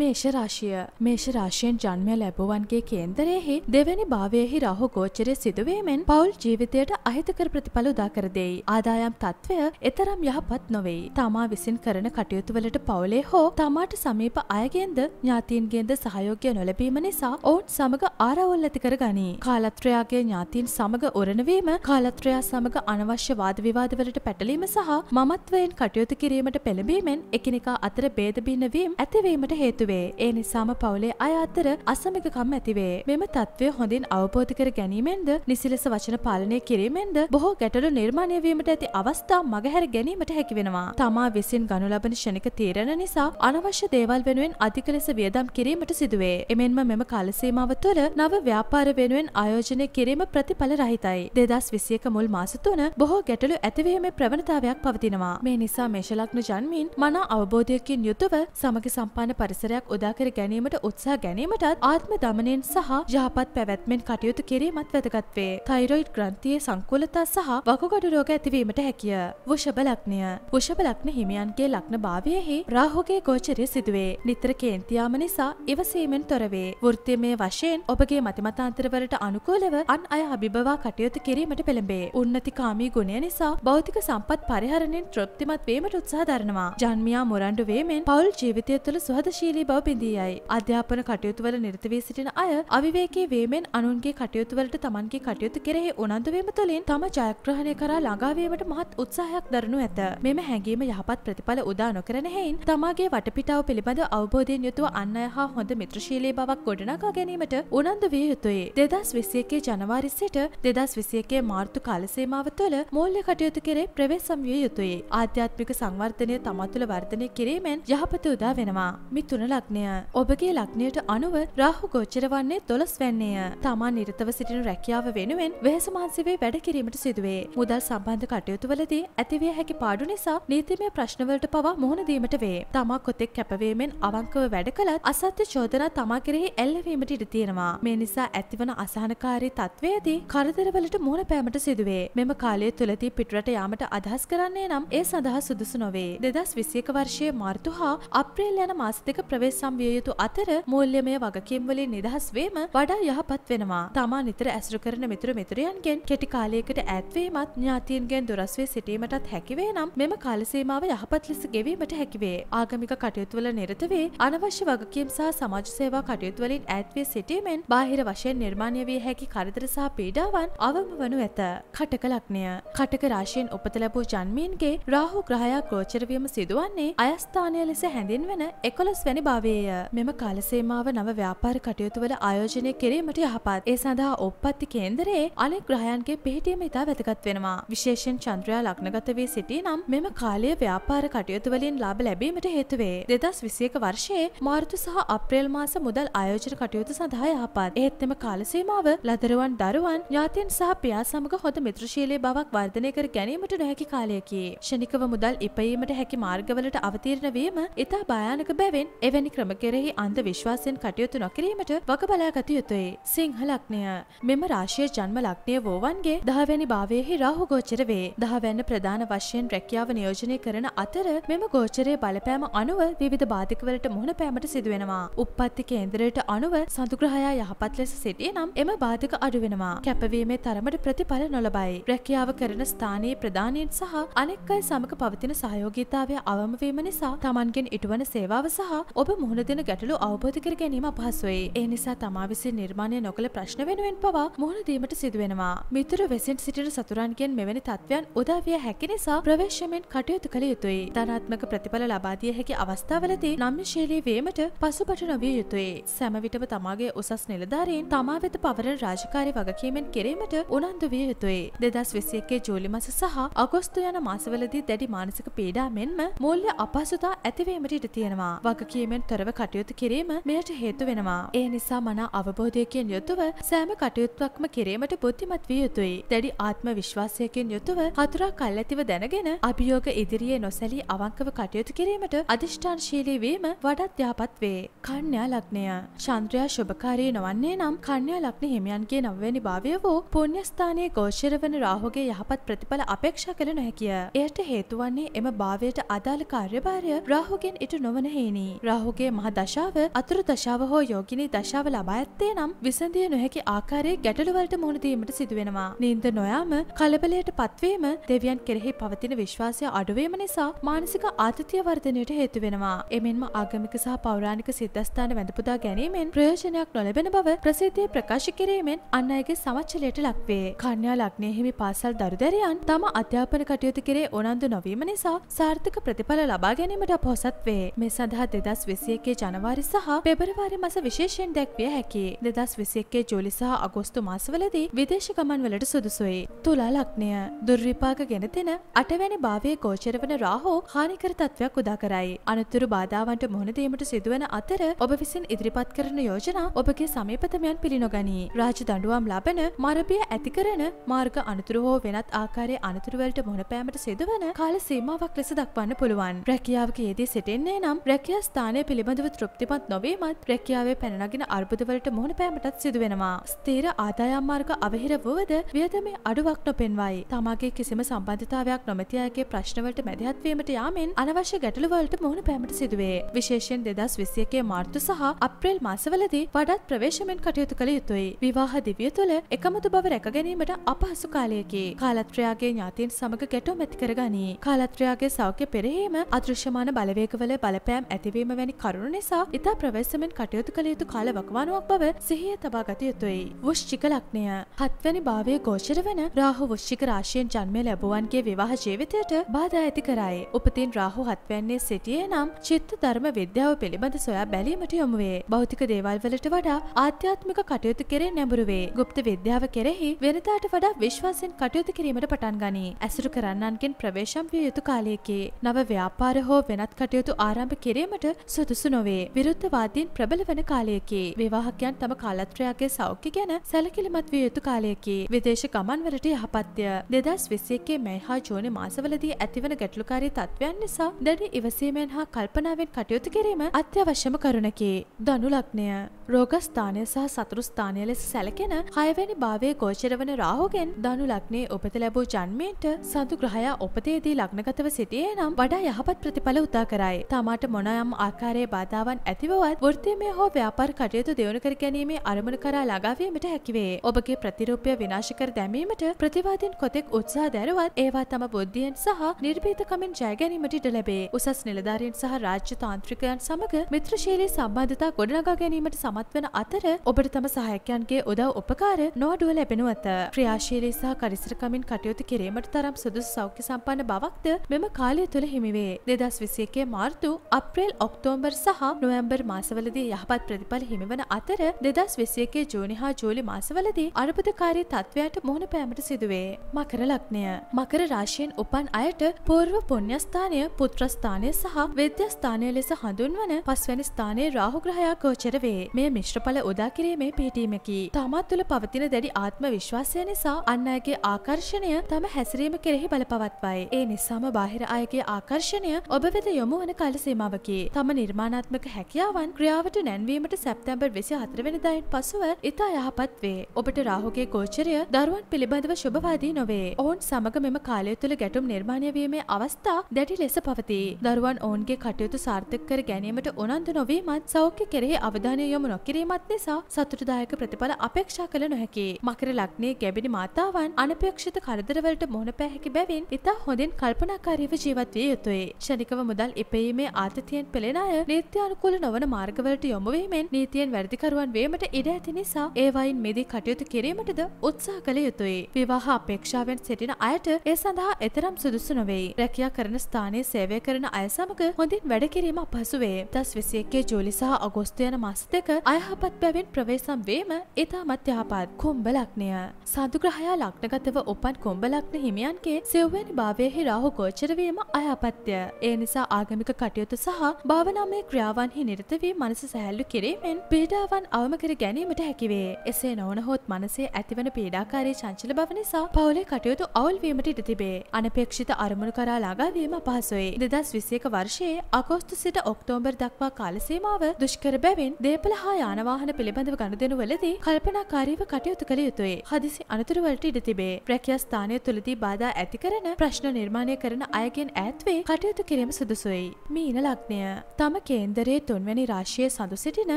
මේෂ රාශිය මේෂ රාශියෙන් ජන්මය ලැබුවන්ගේ කේන්දරයෙහි දෙවැනි භාවයෙහි රහු ගෝචරය සිදුවීමෙන් පවුල් ජීවිතයට අහිතකර ප්‍රතිඵල උදාකරදෙයි. ආදායම් තත්ත්වය එතරම් යහපත් නොවෙයි. තමා විසින් කරන කටයුතුවලට පවුලේ හෝ තමාට සමීප අයගෙන්ද ඥාතීන්ගෙන්ද සහයෝගය නොලැබීම නිසා ඔවුන් සමග ආරවුල් ඇති කර ගනී. කාලත්‍රයාගේ ඥාතීන් සමග උරණවීම කාලත්‍රයා සමග අනවශ්‍ය වාද විවාදවලට පැටලීම සහ මමත්වයෙන් කටයුතු කිරීමට පෙළඹීමෙන් එකිනෙකා අතර බේදබින්න වීම ඇතිවීමට හේතු සිදුවේ. ඒ නිසාම පවුලේ අය අතර අසමගකම් ඇතිවේ. මෙම තත්ත්වය හොඳින් අවබෝධ කර ගැනීමෙන්ද නිසිලෙස වචන පාලනය කිරීමෙන්ද බොහෝ ගැටලු නිර්මාණය වීමට ඇති අවස්ථා මගහැර ගැනීමට හැකිවෙනවා. තමා විසින් ගනු ලබන ෂණික තීරණ නිසා අනවශ්‍ය දේවල් වෙනුවෙන් අධික ලෙස වියදම් කිරීමට සිදුවේ. එමෙන්ම මෙම කාලසීමාව තුළ නව ව්‍යාපාර වෙනුවෙන් ආයෝජනය කිරීම ප්‍රතිඵල රහිතයි. දෙදස් විසියක මුල් මාස තුන බොහෝ ගැටලු ඇතිවීමේ ප්‍රවණතාවයක් පවතිනවා. මේ නිසා මේෂලක්න ජන්මින් මනා අවබෝධයකින් යුතුව සමග සම්පාන පරිසර ආධාරයක් උදාකර ගැනීමට උත්සා ගැනීමටත් ආත්ම දමනෙන් සහ යහපත් පැවැත්මෙන් කටයුතු කිරීමත් වැදගත් වේ. තයිරොයිඩ් ග්‍රන්ථියේ සංකූලතා සහ වකුගඩු රෝග ඇතිවීමට හැකිය. වෘෂභ ලග්නය. වෘෂභ ලග්න හිමියන්ගේ ලග්න භාවයෙහි රාහුගේ ගෝචරය සිදුවේ. නිතර කේන්තියාම නිසා ඉවසීමෙන් තොරවේ. වෘත්තිමය වශයෙන් ඔබගේ මතිමතාන්තරවලට අනුකූලව අන් අය අභිබවා කටයුතු කිරීමට පෙළඹේ. උන්නති කාමී ගුණය නිසා භෞතික සම්පත් පරිහරණයෙන් තෘප්තිමත් වීමට උත්සාහ දරනවා. ජන්මියා මොරණ්ඩු වීමෙන් පවුල් ජීවිතය තුළ සුහදශීලී ක්‍රියාශීලී බව බිඳීයයි. අධ්‍යාපන කටයුතුවල නිරතවී සිටින අය අවිවේකී වීමෙන් අනුන්ගේ කටයුතුවලට තමන්ගේ කටයුතු කෙරෙහි උනන්දුවීම තුළින් තම ජයග්‍රහණය කරා ළඟාවීමට මහත් උත්සාහයක් දරනු ඇත. මෙම හැඟීම යහපත් ප්‍රතිඵල උදා නොකරන හෙයින් තමාගේ වටපිටාව පිළිබඳ අවබෝධයෙන් යුතුව අන් අය හා හොඳ මිත්‍රශීලී බවක් ගොඩනගා ගැනීමට උනන්දු විය යුතුයි. දෙදස් විසියකේ ජනවාරි සිට දෙදස් විසියකේ මාර්තු කාලසීමාව තුළ මූල්‍ය කටයුතු කෙරේ ප්‍රවේසම් විය යුතුයි. ආධ්‍යාත්මික සංවර්ධනය තමා තුළ වර්ධනය කිරීමෙන් යහපත උදා වෙනවා. මිතුරන් වන ලක්නය. ඔබගේ ලක්නයට අනුව රාහු ගොච්චර වන්නේ දොළස් වැන්නේය. තමා නිරතව සිටින රැකියාව වෙනුවෙන් වෙහසමාන්සිවේ වැඩ කිරීමට සිදුවේ. මුදල් සම්බන්ධ කටයුතුවලදී ඇතිවිය හැකි පාඩු නිසා නීතිමය ප්‍රශ්නවලට පවා මුහුණදීමට වේ. තමා කොතෙක් කැපවීමෙන් අවංකව වැඩ කළත් අසත්‍ය චෝදනා තමා කෙරෙහි එල්ලවීමට ඉඩ තියෙනවා. මේ නිසා ඇතිවන අසහනකාරී තත්ත්වයේදී කරදරවලට මුහුණ පෑමට සිදුවේ. මෙම කාලය තුළදී පිටරට යාමට අදහස් කරන්නේ නම් ඒ සඳහා සුදුසු නොවේ. දෙදස් විසියක වර්ෂයේ මාර්තු හා අප්‍රේල් යන මාස දෙක ප්‍රවේශම් විය යුතු අතර මූල්‍යමය වගකීම්වලින් නිදහස් වීම වඩා යහපත් වෙනවා. තමා නිතර ඇසුරු කරන මිතුරු මිතුරියන්ගෙන් කෙටි කාලයකට ඈත්වීමත් ඥාතීන්ගෙන් දුරස් වී සිටීමටත් හැකිවේ නම් මෙම කාලසීමාව යහපත් ලෙස ගෙවීමට හැකිවේ. ආගමික කටයුතුවල නිරත වී අනවශ්‍ය වගකීම් සහ සමාජ සේවා කටයුතුවලින් ඈත් වී සිටීමෙන් බාහිර වශයෙන් නිර්මාණය විය හැකි කරදර සහ පීඩාවන් අවම වනු ඇත. කටක ලක්ෂණය. කටක රාශියෙන් උපත ලැබූ ජන්මීන්ගේ රාහු ග්‍රහයා ගෝචර වීම සිදුවන්නේ අයස්ථානය ලෙස හැඳින්වෙන 11 වැනි භාවය මෙම කාලසේමාව නව ව්‍යාපාර කටයුතුවල ආයෝජනය කිරීමට යහපත් ඒ සඳහා ඔප්පත්ති කේන්දරයේ අනෙක් ග්‍රහයන්ගේ පිහිටීම ඉතා වැදගත් වෙනවා විශේෂෙන් චන්ද්‍රයා ලක්නගත වී සිටී නම් මෙම කාලය ව්‍යාපාර කටයුතුවලින් ලාභ ලැබීමට හේතුවේ දෙදස් විසියක වර්ෂයේ මාර්තු සහ අප්‍රේල් මාස මුදල් ආයෝජන කටයුතු සඳහා යහපත් ඒත් එම කාලසීමාව ලදරුවන් දරුවන් ඥාතීන් සහ පියා සමග හොඳ මිත්‍රශීලී බවක් වර්ධනය කර ගැනීමට නොහැකි කාලයකි ක්ෂණිකව මුදල් ඉපයීමට හැකි මාර්ගවලට අවතීර්ණ වීම ඉතා භයානක බැවින් එව එවැනි ක්‍රම කෙරෙහි අන්ද විශ්වාසයෙන් කටයුතු නොකිරීමට වග බලාගත යුතුයි. සිංහලක්නය මෙම රාශය ජන්ම ලක්නය වෝවන්ගේ දහවැනි භාවයෙහි රාහු ගෝචර වේ. දහවැන්න ප්‍රධාන වශයෙන් රැකියාව නියෝජනය කරන අතර මෙම ගෝචරය බලපෑම අනුව විධ බාධකවලට මුහුණ පෑමට සිදුවෙනවා. උපත්ති කේන්දරයට අනුව සඳුග්‍රහයා යහපත් ලෙස සිටිය නම් එම බාධක අඩුවෙනවා. කැපවීමේ තරමට ප්‍රතිඵල නොලබයි. රැකියාව කරන ස්ථානයේ ප්‍රධානයෙන් සහ අනෙක්කයි සමක පවතින සහයෝගීතාවය අවමවීම නිසා තමන්ගෙන් ඉටුවන සේවාව සහ ඔබ මුහුණ දෙන ගැටලු අවබෝධ කර ගැනීම අපහසුයි. ඒ නිසා තමා විසින් නිර්මාණය නොකළ ප්‍රශ්න වෙනුවෙන් පවා මුහුණ දීමට සිදුවෙනවා. මිතුරු වෙසින් සිටින සතුරන්ගෙන් මෙවැනි තත්ත්වයන් උදා විය හැකි නිසා ප්‍රවේශමෙන් කටයුතු කළ යුතුයි. ධනාත්මක ප්‍රතිඵල ලබා දිය හැකි අවස්ථාවලදී නම්‍යශීලී වීමට පසුබට නොවිය යුතුයි. සෑම විටම තමාගේ උසස් නිලධාරීන් තමා වෙත පවරන රාජකාරි වගකීමෙන් කිරීමට උනන්දු විය යුතුයි. 2021 ජූලි මස සහ අගෝස්තු යන මාසවලදී දැඩි මානසික පීඩා මෙන්ම මූල්‍ය අපහසුතා ඇතිවීමට ඉඩ තියෙනවා. වගකීම ගැනීමෙන් තොරව කටයුතු කිරීම මෙයට හේතු වෙනවා. ඒ නිසා මන අවබෝධයකින් යුතුව සෑම කටයුත්වක්ම කිරීමට බුද්ධිමත් විය යුතුයි. දැඩි ආත්ම විශ්වාසයකින් යුතුව හතුරා කල් ඇතිව දැනගෙන අභියෝග ඉදිරියේ නොසැලී අවංකව කටයුතු කිරීමට අධිෂ්ඨානශීලී වීම වඩත් යාපත් වේ. කන්‍යා ලග්නය. චන්ද්‍රයා ශුභකාරී නොවන්නේ නම් කන්‍යා ලග්න හිමියන්ගේ නවවැනි භාවය වූ පුණ්‍යස්ථානයේ ගෝචර වන රාහුගේ යහපත් ප්‍රතිඵල අපේක්ෂා කළ නොහැකිය. එයට හේතු වන්නේ එම භාවයට අදාළ කාර්යභාරය රාහුගෙන් ඉටු නොවන හේනි. රාහු රාහුගේ මහ දශාව අතුරු දශාව හෝ යෝගිනී දශාව ලබා ඇත්තේ නම් විසඳිය නොහැකි ආකාරයේ ගැටලුවලට මුහුණදීමට සිදුවෙනවා. නින්ද නොයාම කලබලයට පත්වීම දෙවියන් කෙරෙහි පවතින විශ්වාසය අඩුවීම නිසා මානසික ආතතිය වර්ධනයට හේතු වෙනවා. එමෙන්ම ආගමික සහ පෞරාණික සිද්ධස්ථාන වැඳපුදා ගැනීමෙන් ප්‍රයෝජනයක් නොලැබෙන බව ප්‍රසිද්ධිය ප්‍රකාශ කිරීමෙන් අන් අයගේ සමච්චලයට ලක්වේ. කන්‍යා ලග්නයෙහිමි පාසල් දරුදරයන් තම අධ්‍යාපන කටයුතු කරේ උනන්දු නොවීම නිසා සාර්ථක ප්‍රතිඵල ලබා ගැනීමට පොසත් වේ. මේ සඳහා දෙදස් දෙදස් විසියකේ ජනවාරි සහ පෙබරවාරි මස විශේෂෙන් දැක්විය හැකි. දෙදස් විසියක්කේ ජොලි සහ අගොස්තු මාසවලදී විදේශ ගමන් වලට සුදුසුයි. තුලා ලක්නය දුර්විපාක ගෙනතෙන අටවැනි භාවය ගෝචර වන රාහෝ හානිකර තත්වයක් උදා කරයි. අනතුරු බාධාවන්ට මුහුණදීමට සිදුවන අතර ඔබ විසින් ඉදිරිපත් කරන යෝජනා ඔබගේ සමීපතමයන් පිළිනොගනී. රාජ දඩුවම් ලබන මරපිය ඇතිකරන මාර්ග අනතුර හෝ වෙනත් ආකාරය අනතුරුවලට මොනපෑමට සිදුවන කාල සීමාවක් ලෙස දක්වන්න පුළුවන්. රැකියාවක යෙදී සිටින්නේ නම් රැකියා ස්ථාන නිර්මාණය පිළිබඳව තෘප්තිමත් නොවීමත් රැකියාවේ පැනනගෙන අර්බුදවලට මුහුණ පෑමටත් සිදුවෙනවා. ස්ථීර ආදායම් මාර්ග අවහිර වුවද වියදමේ අඩුවක් නොපෙන්වයි. තමාගේ කිසිම සම්බන්ධතාවයක් නොමැති අයගේ ප්‍රශ්නවලට මැදිහත්වීමට යාමෙන් අනවශ්‍ය ගැටලුවලට මුහුණ පෑමට සිදුවේ. විශේෂයෙන් දෙදස් විසියකේ මාර්තු සහ අප්‍රේල් මාසවලදී වඩත් ප්‍රවේශමෙන් කටයුතු කළ යුතුයි. විවාහ දිවිය තුළ එකමතු බව රැකගැනීමට අපහසු කාලයකි. කාලත්‍රයාගේ ඥාතීන් සමග ගැටුම් ඇති කරගනී. කාලත්‍රයාගේ සෞඛ්‍ය පෙරහීම අදෘශ්‍යමාන බලවේගවල බලපෑම් ඇතිවීම වැනි කරුණු නිසා ඉතා ප්‍රවැසමෙන් කටයුතු කළ යුතු කාල වකවානුවක් බව සිහිය තබා ගත යුතුයි. වෘෂ්චික ලක්නය හත්වැනි භාවය ගෝචර වන රාහු වෘෂ්චික රාශියෙන් ජන්මය ලැබුවන්ගේ විවාහ ජීවිතයට බාධා ඇති කරයි. උපතින් රාහු හත්වැන්නේ සිටියේ නම් චිත්ත ධර්ම විද්‍යාව පිළිබඳ සොයා බැලීමට යොමුවේ. භෞතික දේවල් වලට වඩා ආධ්‍යාත්මික කටයුතු කෙරේ නැඹුරුවේ. ගුප්ත විද්‍යාව කෙරෙහි වෙනතාට වඩා විශ්වාසයෙන් කටයුතු කිරීමට පටන් ගනී. ඇසුරු කරන්නන්ගෙන් ප්‍රවේශම් විය යුතු කාලයකේ නව ව්‍යාපාර හෝ වෙනත් කටයුතු ආරම්භ කිරීමට සුදුසු නොවේ. විරුද්ධවාදීන් ප්‍රබල වන කාලයකි. විවාහකයන් තම කාලත්‍රයාගේ සෞඛ්‍ය ගැන සැලකිලිමත් විය යුතු කාලයකි. විදේශ ගමන්වලට යහපත්ය. දෙදස් විසියකේ මැයි හා ජෝනි මාසවලදී ඇතිවන ගැටලුකාරී තත්ත්වයන් නිසා දැඩි ඉවසීමෙන් හා කල්පනාවෙන් කටයුතු කිරීම අත්‍යවශ්‍යම කරුණකි. ධනු ලග්නය රෝගස්ථානය සහ සතුරු ස්ථානය ලෙස සැලකෙන හයවැනි භාවය ගෝචර වන රාහුගෙන් ධනු ලග්නයේ උපත ලැබූ ජන්මේට සතු ග්‍රහයා උපතේදී ලග්නගතව සිටියේ නම් වඩා යහපත් ප්‍රතිඵල උදා කරයි. තමාට මොනයම් ආකාර ආකාරයේ බාධාවන් ඇතිවවත් වෘත්තිමය හෝ ව්‍යාපාර කටයුතු දියුණු කර ගැනීමේ අරමුණ කරා ළඟාවීමට හැකිවේ. ඔබගේ ප්‍රතිරූපය විනාශ කර දැමීමට ප්‍රතිවාදීන් කොතෙක් උත්සාහ දැරුවත් ඒවා තම බුද්ධියෙන් සහ නිර්භීතකමෙන් ජයගැනීමට ඉඩ ලැබේ. උසස් නිලධාරීන් සහ රාජ්‍ය තාන්ත්‍රිකයන් සමග මිත්‍රශීලී සම්බන්ධතා ගොඩනගා ගැනීමට සමත් වන අතර ඔබට තම සහයකයන්ගේ උදව් උපකාර නොඩුව ලැබෙනු ඇත. ක්‍රියාශීලී සහ කරිසරකමින් කටයුතු කිරීමට තරම් සුදුසු සෞඛ්‍ය සම්පන්න බවක්ද මෙම කාලය තුළ හිමිවේ. දෙදස් විසියකේ මාර්තු අප්‍රේල් ඔක්තෝබර් ඔක්තෝම්බර් සහ නොවම්බර් මාසවලදී යහපත් ප්‍රතිඵල හිමිවන අතර දෙදස් විසියකේ ජූනි හා ජූලි මාසවලදී අර්බුදකාරී තත්ත්වයට මුහුණ පෑමට සිදුවේ. මකර ලක්නය මකර රාශයෙන් උපන් අයට පූර්ව පුුණ්‍යස්ථානය පුත්‍රස්ථානය සහ විද්‍යස්ථානය ලෙස හඳුන්වන පස්වැනි ස්ථානයේ රාහුග්‍රහයා ගෝචර වේ. මේ මිශ්‍රඵල උදාකිරීමේ පිටීමකි. තමත් තුළ පවතින දැඩි ආත්ම විශ්වාසය නිසා අන් අයගේ ආකර්ෂණය තම හැසිරීම කෙරෙහි බලපවත්වයි. ඒ නිසාම බාහිර අයගේ ආකර්ෂණය ඔබ වෙත යොමු වන කාල සීමාවකි. තම නිර්මාණාත්මක හැකියාවන් ක්‍රියාවට නැන්වීමට සැප්තැම්බර් වෙසි හතරවෙනදායින් පසුව ඉතා යහපත් වේ. ඔබට රාහුගේ ගෝචරය දරුවන් පිළිබඳව ශුභවාදී නොවේ. ඔවුන් සමග මෙම කාලය තුළ ගැටුම් නිර්මාණය වීමේ අවස්ථා දැඩි ලෙස පවතී. දරුවන් ඔවුන්ගේ කටයුතු සාර්ථක කර ගැනීමට උනන්දු නොවීමත් සෞඛ්‍ය කෙරෙහි අවධානය යොමු නොකිරීමත් නිසා සතුටදායක ප්‍රතිඵල අපේක්ෂා කළ නොහැකි. මකර ලග්නයේ ගැබිණි මාතාවන් අනපේක්ෂිත කරදරවලට මුහුණ පෑ හැකි බැවින් ඉතා හොඳින් කල්පනාකාරීව ජීවත් විය යුතුයි. ෂණිකව මුදල් ඉපයීමේ ආතතියෙන් පෙළෙන අය අය නීත්‍යානුකූල නොවන මාර්ගවලට යොමුවීමෙන් නීතියෙන් වැරදිකරුවන් වීමට ඉඩ ඇති නිසා ඒවයින් මෙදී කටයුතු කිරීමටද උත්සාහ කළ යුතුයි. විවාහ අපේක්ෂාවෙන් සිටින අයට ඒ සඳහා එතරම් සුදුසු නොවෙයි. රැකියා කරන ස්ථානයේ සේවය කරන අය සමග හොඳින් වැඩ කිරීම අපහසු වේ. දස් විසියකේ ජූලි සහ අගෝස්තු යන මාස දෙක අයහපත් බැවින් ප්‍රවේශම් වීම ඉතාමත් යහපත් කුම්භ ලග්නය. සඳුග්‍රහයා ලග්නගතව උපන් කුම්භ ලග්න හිමියන්ගේ සිව්වැනි භාවයෙහි රාහු ගෝචර වීම අයහපත්ය. ඒ නිසා ආගමික කටයුතු සහ භාවනා ක්‍රියාමය ක්‍රියාවන්හි නිරතවී මනස සැහැල්ලු කිරීමෙන් පීඩාවන් අවම කර ගැනීමට හැකිවේ. එසේ නොවන හොත් මනසේ ඇතිවන පීඩාකාරී චංචල බව නිසා පවුලේ කටයුතු අවුල්වීමට ඉඩ තිබේ. අනපේක්ෂිත අරමුණු කරා ළඟාවීම පහසුයි. දෙදස් විසියක වර්ෂයේ අගෝස්තු සිට ඔක්තෝම්බර් දක්වා කාලසීමාව දුෂ්කර බැවින් දේපල හා යානවාහන පිළිබඳව ගණුදෙනුවලදී කල්පනාකාරීව කටයුතු කළ යුතුයි. හදිසි අනතුරුවලට ඉඩ තිබේ. ප්‍රැකියස්ථානය තුළදී බාධා ඇති කරන ප්‍රශ්න නිර්මාණය කරන අයගෙන් ඇත්වේ කටයුතු කිරීම සුදුසුයි. මීන ලක්නය. තම කේන්දරයේ තුන්වැනි රාශියේ සඳු සිටින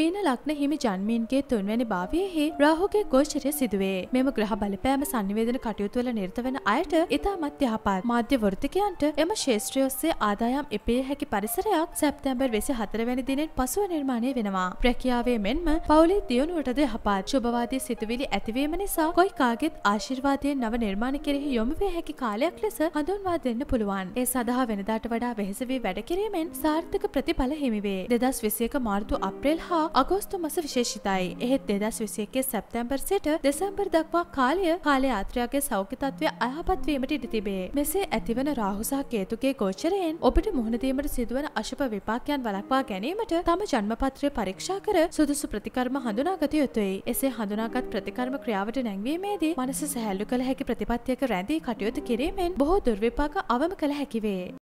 මීන ලග්න හිමි ජන්මීන්ගේ තුන්වැනි භාවයෙහි රාහුගේ ගෝචරය සිදුවේ. මෙම ග්‍රහ බලපෑම sannivedana කටයුතු වල නිරත වන අයට ඉතාමත් යහපත්. මාධ්‍ය වෘත්තිකයන්ට එම ශාස්ත්‍රය ඔස්සේ ආදායම් ඉපිය හැකි පරිසරයක් සැප්තැම්බර් 24 වැනි දිනෙන් පසුව නිර්මාණය වෙනවා. ප්‍රැකියාවේ මෙන්ම පවුලේ දියුණුවටද යහපත්. සුබවාදී සිතුවිලි ඇතිවීම නිසා කොයි කාගෙත් ආශිර්වාදයෙන් නව නිර්මාණ කෙරෙහි යොමු වේ හැකි කාලයක් ලෙස හඳුන්වා දෙන්න පුළුවන්. ඒ සඳහා වෙනදාට වඩා වෙහෙස වී වැඩ කිරීමෙන් සාර්ථක ප්‍රතිඵල ඵල හිමිවේ. දෙදස් විසියක මාර්තු අප්‍රේල් හා අගෝස්තු මස විශේෂිතයි. එහෙත් දෙදස් විසියකේ සැප්තැම්බර් සිට දෙසැම්බර් දක්වා කාලය කාලයාත්‍රයාගේ සෞඛ්‍ය තත්ත්වය අයහපත්වීමට ඉඩ තිබේ. මෙසේ ඇතිවන රාහු සහ කේතුගේ ගෝචරයෙන් ඔබට මුහුණදීමට සිදුවන අශප විපාකයන් වලක්වා ගැනීමට තම ජන්මපත්‍රය පරීක්ෂා කර සුදුසු ප්‍රතිකර්ම හඳුනාගත යුතුයි. එසේ හඳුනාගත් ප්‍රතිකර්ම ක්‍රියාවට නැංවීමේදී මනස සැහැල්ලු කළ හැකි ප්‍රතිපත්තියක රැඳී කටයුතු කිරීමෙන් බොහෝ දුර්විපාක අවම කළ හැකිවේ.